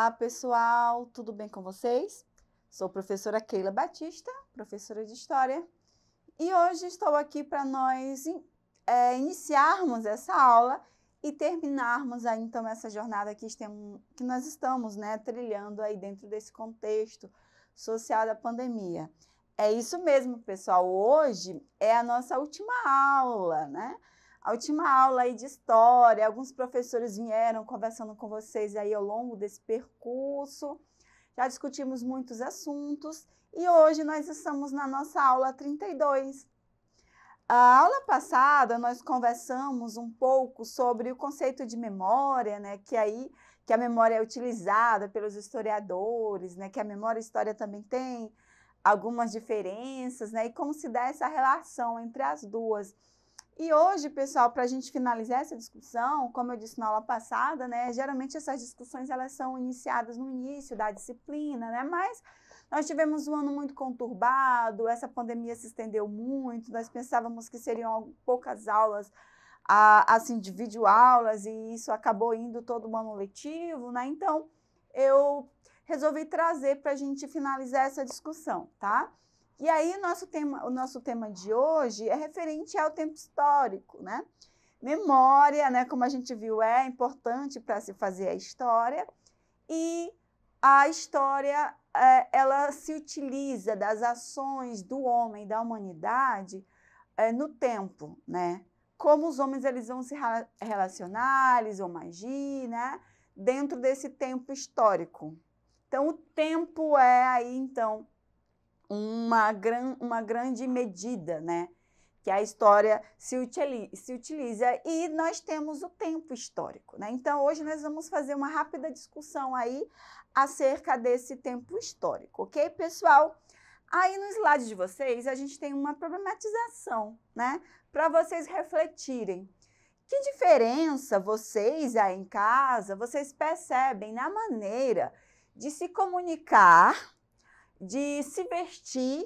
Olá, pessoal, tudo bem com vocês? Sou professora Keila Batista, professora de História, e hoje estou aqui para nós é, iniciarmos essa aula e terminarmos aí, então essa jornada que, que nós estamos né, trilhando aí dentro desse contexto social da pandemia. É isso mesmo, pessoal. Hoje é a nossa última aula, né? a última aula aí de história, alguns professores vieram conversando com vocês aí ao longo desse percurso. Já discutimos muitos assuntos e hoje nós estamos na nossa aula 32. A aula passada nós conversamos um pouco sobre o conceito de memória, né, que aí que a memória é utilizada pelos historiadores, né, que a memória e a história também tem algumas diferenças, né, e como se dá essa relação entre as duas. E hoje, pessoal, para a gente finalizar essa discussão, como eu disse na aula passada, né, geralmente essas discussões elas são iniciadas no início da disciplina, né, mas nós tivemos um ano muito conturbado, essa pandemia se estendeu muito, nós pensávamos que seriam poucas aulas, assim, de videoaulas, e isso acabou indo todo o ano letivo, né, então eu resolvi trazer para a gente finalizar essa discussão, tá? E aí, nosso tema, o nosso tema de hoje é referente ao tempo histórico, né? Memória, né, como a gente viu, é importante para se fazer a história. E a história, é, ela se utiliza das ações do homem, da humanidade, é, no tempo, né? Como os homens eles vão se relacionar, eles vão agir, né? Dentro desse tempo histórico. Então, o tempo é aí, então, uma, gran, uma grande medida, né? que a história se utiliza, se utiliza, e nós temos o tempo histórico. Né? Então, hoje nós vamos fazer uma rápida discussão aí acerca desse tempo histórico, ok, pessoal? Aí no slide de vocês a gente tem uma problematização, né? Para vocês refletirem. Que diferença vocês aí em casa, vocês percebem na maneira de se comunicar de se vestir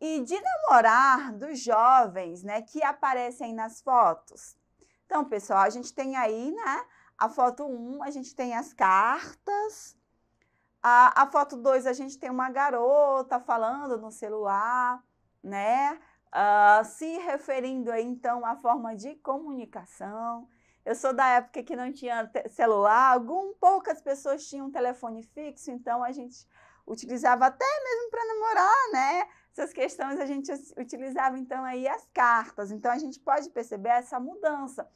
e de namorar dos jovens, né, que aparecem nas fotos. Então, pessoal, a gente tem aí, né, a foto 1, a gente tem as cartas. A, a foto 2, a gente tem uma garota falando no celular, né, uh, se referindo aí, então, à forma de comunicação. Eu sou da época que não tinha celular, algum, poucas pessoas tinham telefone fixo, então a gente utilizava até mesmo para namorar, né? Essas questões a gente utilizava então aí as cartas. Então a gente pode perceber essa mudança.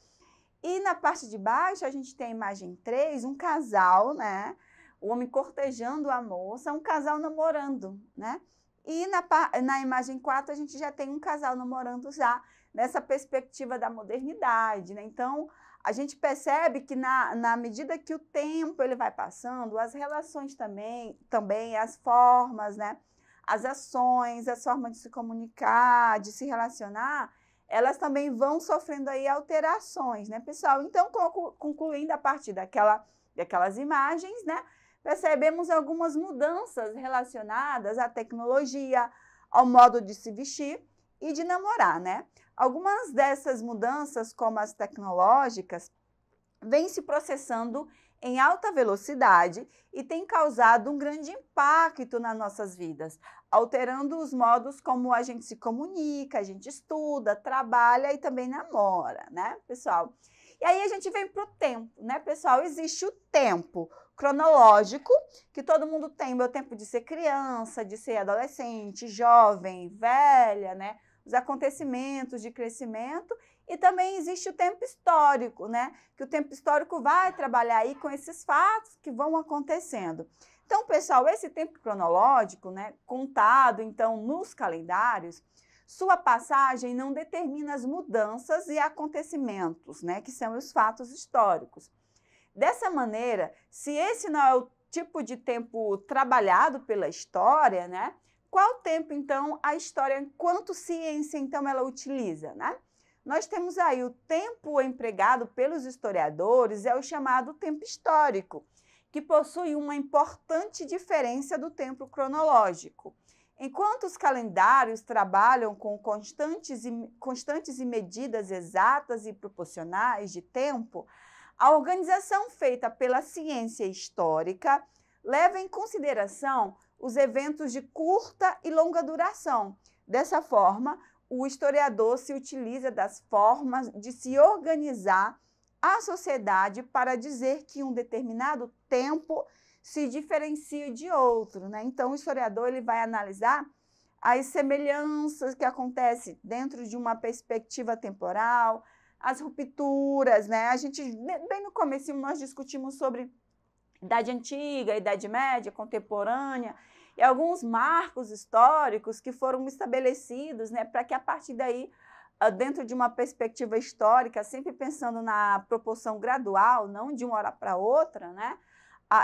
E na parte de baixo a gente tem a imagem 3, um casal, né? O homem cortejando a moça, um casal namorando, né? E na, na imagem 4 a gente já tem um casal namorando já nessa perspectiva da modernidade, né? Então, a gente percebe que na, na medida que o tempo ele vai passando, as relações também, também as formas, né? As ações, as formas de se comunicar, de se relacionar, elas também vão sofrendo aí alterações, né, pessoal? Então, concluindo a partir daquela, daquelas imagens, né? Percebemos algumas mudanças relacionadas à tecnologia, ao modo de se vestir e de namorar, né? Algumas dessas mudanças, como as tecnológicas, vêm se processando em alta velocidade e tem causado um grande impacto nas nossas vidas, alterando os modos como a gente se comunica, a gente estuda, trabalha e também namora, né, pessoal? E aí a gente vem para o tempo, né, pessoal? Existe o tempo cronológico, que todo mundo tem, meu tempo de ser criança, de ser adolescente, jovem, velha, né? os acontecimentos de crescimento e também existe o tempo histórico, né? Que o tempo histórico vai trabalhar aí com esses fatos que vão acontecendo. Então, pessoal, esse tempo cronológico, né, contado então nos calendários, sua passagem não determina as mudanças e acontecimentos, né, que são os fatos históricos. Dessa maneira, se esse não é o tipo de tempo trabalhado pela história, né, qual tempo, então, a história enquanto ciência, então, ela utiliza, né? Nós temos aí o tempo empregado pelos historiadores, é o chamado tempo histórico, que possui uma importante diferença do tempo cronológico. Enquanto os calendários trabalham com constantes e, constantes e medidas exatas e proporcionais de tempo, a organização feita pela ciência histórica leva em consideração os eventos de curta e longa duração. Dessa forma, o historiador se utiliza das formas de se organizar a sociedade para dizer que um determinado tempo se diferencia de outro. Né? Então, o historiador ele vai analisar as semelhanças que acontecem dentro de uma perspectiva temporal, as rupturas. Né? A gente, bem no começo, nós discutimos sobre Idade Antiga, Idade Média, Contemporânea, e alguns marcos históricos que foram estabelecidos né, para que a partir daí, ah, dentro de uma perspectiva histórica, sempre pensando na proporção gradual, não de uma hora para outra, né,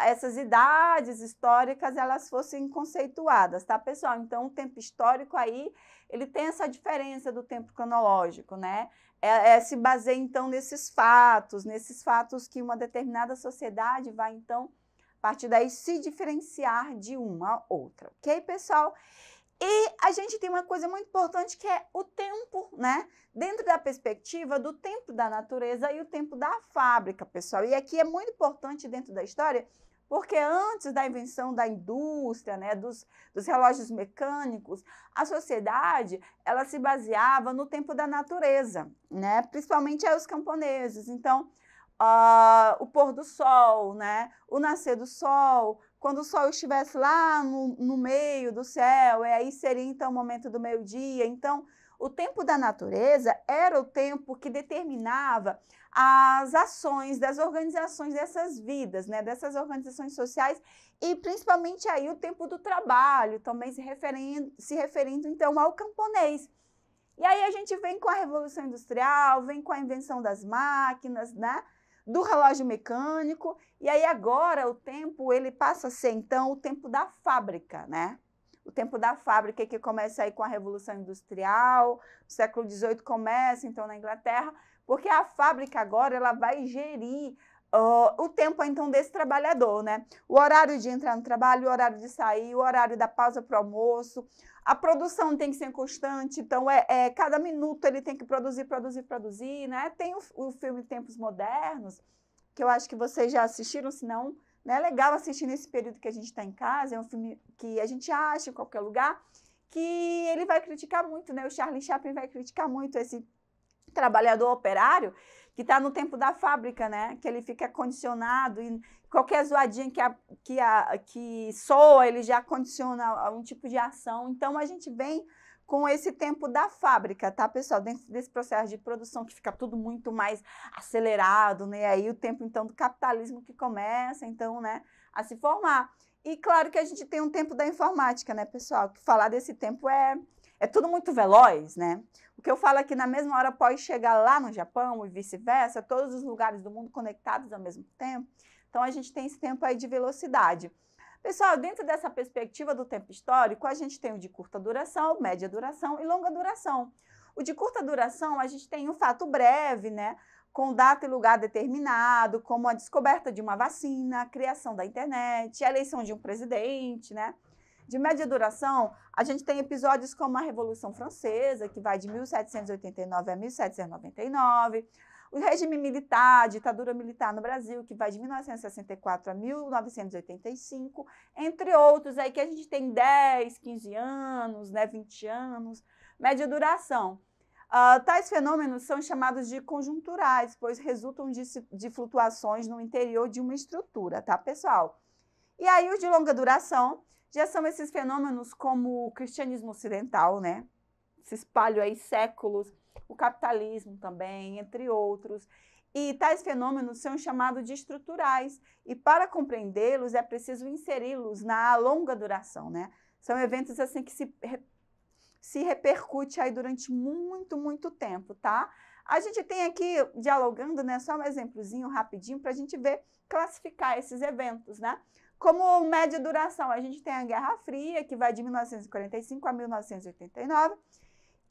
essas idades históricas elas fossem conceituadas, tá, pessoal? Então, o tempo histórico aí, ele tem essa diferença do tempo cronológico, né? É, é, se baseia, então, nesses fatos, nesses fatos que uma determinada sociedade vai, então, a partir daí, se diferenciar de uma outra, ok, pessoal? E a gente tem uma coisa muito importante que é o tempo, né? Dentro da perspectiva do tempo da natureza e o tempo da fábrica, pessoal. E aqui é muito importante dentro da história, porque antes da invenção da indústria, né, dos, dos relógios mecânicos, a sociedade ela se baseava no tempo da natureza, né? Principalmente aí os camponeses. Então, uh, o pôr do sol, né? o nascer do sol, quando o sol estivesse lá no, no meio do céu, e aí seria então o momento do meio-dia. Então, o tempo da natureza era o tempo que determinava as ações das organizações dessas vidas, né, dessas organizações sociais e principalmente aí o tempo do trabalho, também se referindo, se referindo então ao camponês. E aí a gente vem com a revolução industrial, vem com a invenção das máquinas, né? do relógio mecânico, e aí agora o tempo ele passa a ser então o tempo da fábrica, né? O tempo da fábrica que começa aí com a Revolução Industrial, o século XVIII começa então na Inglaterra, porque a fábrica agora ela vai gerir uh, o tempo então desse trabalhador, né? O horário de entrar no trabalho, o horário de sair, o horário da pausa para o almoço. A produção tem que ser constante, então é, é, cada minuto ele tem que produzir, produzir, produzir, né? Tem o, o filme Tempos Modernos, que eu acho que vocês já assistiram, se não, né? é né? legal assistir nesse período que a gente está em casa, é um filme que a gente acha em qualquer lugar, que ele vai criticar muito, né? O Charlie Chaplin vai criticar muito esse trabalhador operário que está no tempo da fábrica, né? Que ele fica condicionado e qualquer zoadinha que, a, que, a, que soa, ele já condiciona um tipo de ação. Então, a gente vem com esse tempo da fábrica, tá, pessoal? Dentro desse processo de produção que fica tudo muito mais acelerado, né? Aí o tempo, então, do capitalismo que começa, então, né, a se formar. E claro que a gente tem um tempo da informática, né, pessoal? Que falar desse tempo é, é tudo muito veloz, né? que eu falo aqui é na mesma hora pode chegar lá no Japão e vice-versa, todos os lugares do mundo conectados ao mesmo tempo. Então a gente tem esse tempo aí de velocidade. Pessoal, dentro dessa perspectiva do tempo histórico, a gente tem o de curta duração, média duração e longa duração. O de curta duração, a gente tem um fato breve, né? Com data e lugar determinado, como a descoberta de uma vacina, a criação da internet, a eleição de um presidente, né? De média duração, a gente tem episódios como a Revolução Francesa, que vai de 1789 a 1799, o regime militar, a ditadura militar no Brasil, que vai de 1964 a 1985, entre outros aí que a gente tem 10, 15 anos, né, 20 anos, média duração. Uh, tais fenômenos são chamados de conjunturais, pois resultam de, de flutuações no interior de uma estrutura, tá, pessoal? E aí os de longa duração já são esses fenômenos como o cristianismo ocidental, né? Se espalha aí séculos, o capitalismo também, entre outros. E tais fenômenos são chamados de estruturais, e para compreendê-los é preciso inseri-los na longa duração, né? São eventos assim que se, se repercute aí durante muito, muito tempo, tá? A gente tem aqui, dialogando, né, só um exemplozinho rapidinho para a gente ver, classificar esses eventos, né? Como média duração, a gente tem a Guerra Fria, que vai de 1945 a 1989.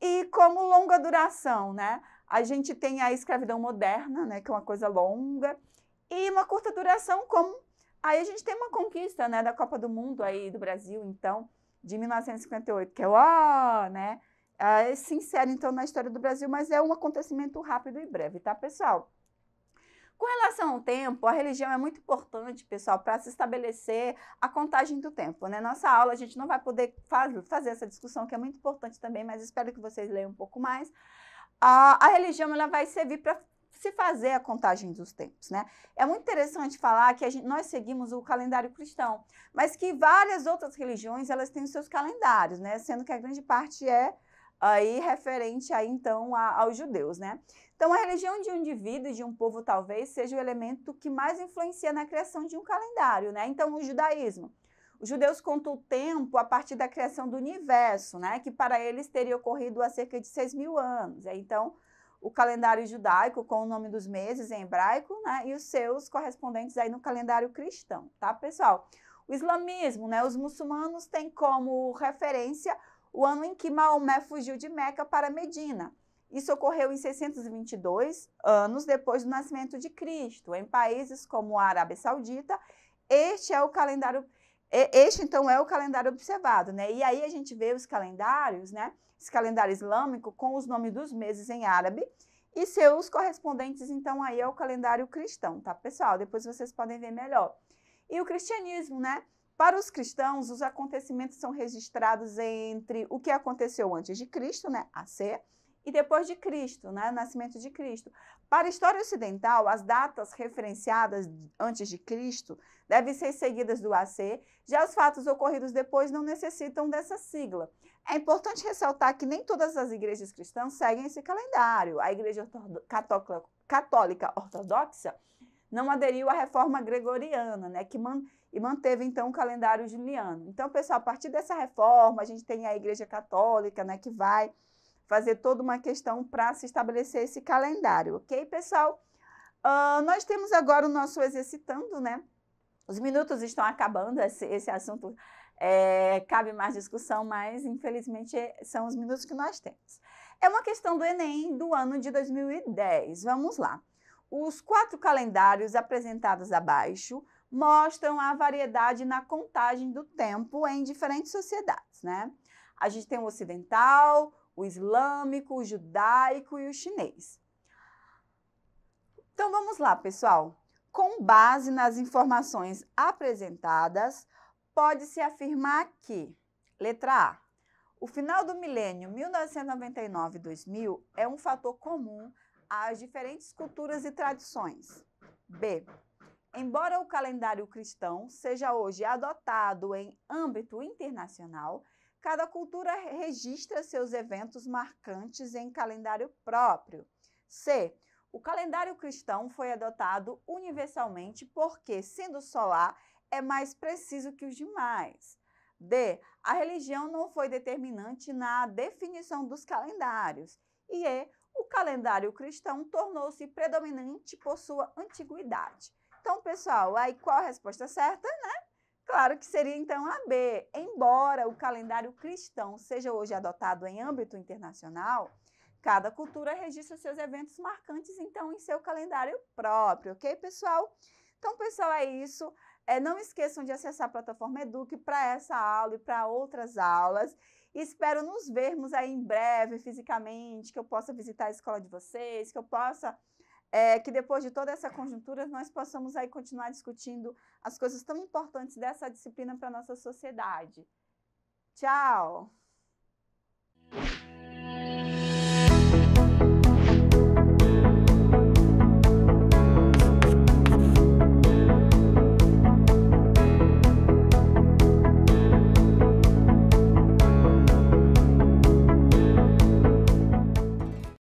E como longa duração, né? A gente tem a escravidão moderna, né, que é uma coisa longa, e uma curta duração como aí a gente tem uma conquista, né, da Copa do Mundo aí do Brasil, então, de 1958, que é ó, né? É, se insere então na história do Brasil, mas é um acontecimento rápido e breve, tá, pessoal? Com relação ao tempo, a religião é muito importante, pessoal, para se estabelecer a contagem do tempo. Né? Nossa aula a gente não vai poder faz, fazer essa discussão, que é muito importante também, mas espero que vocês leiam um pouco mais. A, a religião ela vai servir para se fazer a contagem dos tempos, né? É muito interessante falar que gente, nós seguimos o calendário cristão, mas que várias outras religiões, elas têm os seus calendários, né? Sendo que a grande parte é aí referente aí então a, aos judeus, né? Então a religião de um indivíduo e de um povo talvez seja o elemento que mais influencia na criação de um calendário, né? Então o judaísmo. Os judeus contam o tempo a partir da criação do universo, né? Que para eles teria ocorrido há cerca de 6 mil anos. É, então, o calendário judaico com o nome dos meses em hebraico, né? E os seus correspondentes aí no calendário cristão, tá, pessoal? O islamismo, né? Os muçulmanos têm como referência o ano em que Maomé fugiu de Meca para Medina. Isso ocorreu em 622, anos depois do nascimento de Cristo, em países como a Arábia Saudita. Este é o calendário este então é o calendário observado, né? E aí a gente vê os calendários, né? Esse calendário islâmico com os nomes dos meses em árabe e seus correspondentes então aí ao é calendário cristão, tá, pessoal? Depois vocês podem ver melhor. E o cristianismo, né? Para os cristãos, os acontecimentos são registrados entre o que aconteceu antes de Cristo, né, AC, e depois de Cristo, né, nascimento de Cristo. Para a história ocidental, as datas referenciadas antes de Cristo devem ser seguidas do AC, já os fatos ocorridos depois não necessitam dessa sigla. É importante ressaltar que nem todas as igrejas cristãs seguem esse calendário. A Igreja Católica Ortodoxa não aderiu à reforma gregoriana, né, que, man, e manteve então o calendário juliano. Então, pessoal, a partir dessa reforma, a gente tem a Igreja Católica, né, que vai fazer toda uma questão para se estabelecer esse calendário, ok, pessoal? Uh, nós temos agora o nosso exercitando, né? Os minutos estão acabando, esse, esse assunto é, cabe mais discussão, mas infelizmente são os minutos que nós temos. É uma questão do Enem do ano de 2010. Vamos lá. Os quatro calendários apresentados abaixo mostram a variedade na contagem do tempo em diferentes sociedades, né? A gente tem o ocidental, o islâmico, o judaico e o chinês. Então vamos lá, pessoal. Com base nas informações apresentadas, pode-se afirmar que, letra A, o final do milênio 1999-2000 é um fator comum às diferentes culturas e tradições. B. Embora o calendário cristão seja hoje adotado em âmbito internacional, cada cultura registra seus eventos marcantes em calendário próprio. C. O calendário cristão foi adotado universalmente porque, sendo solar, é mais preciso que os demais. D. A religião não foi determinante na definição dos calendários. E E. O calendário cristão tornou-se predominante por sua antiguidade. Então, pessoal, aí qual a resposta certa, né? Claro que seria então a B. Embora o calendário cristão seja hoje adotado em âmbito internacional, cada cultura registra seus eventos marcantes, então, em seu calendário próprio, ok, pessoal? Então, pessoal, é isso. É, não esqueçam de acessar a plataforma Eduque para essa aula e para outras aulas. Espero nos vermos aí em breve, fisicamente, que eu possa visitar a escola de vocês, que eu possa é, que depois de toda essa conjuntura nós possamos aí continuar discutindo as coisas tão importantes dessa disciplina para a nossa sociedade. Tchau!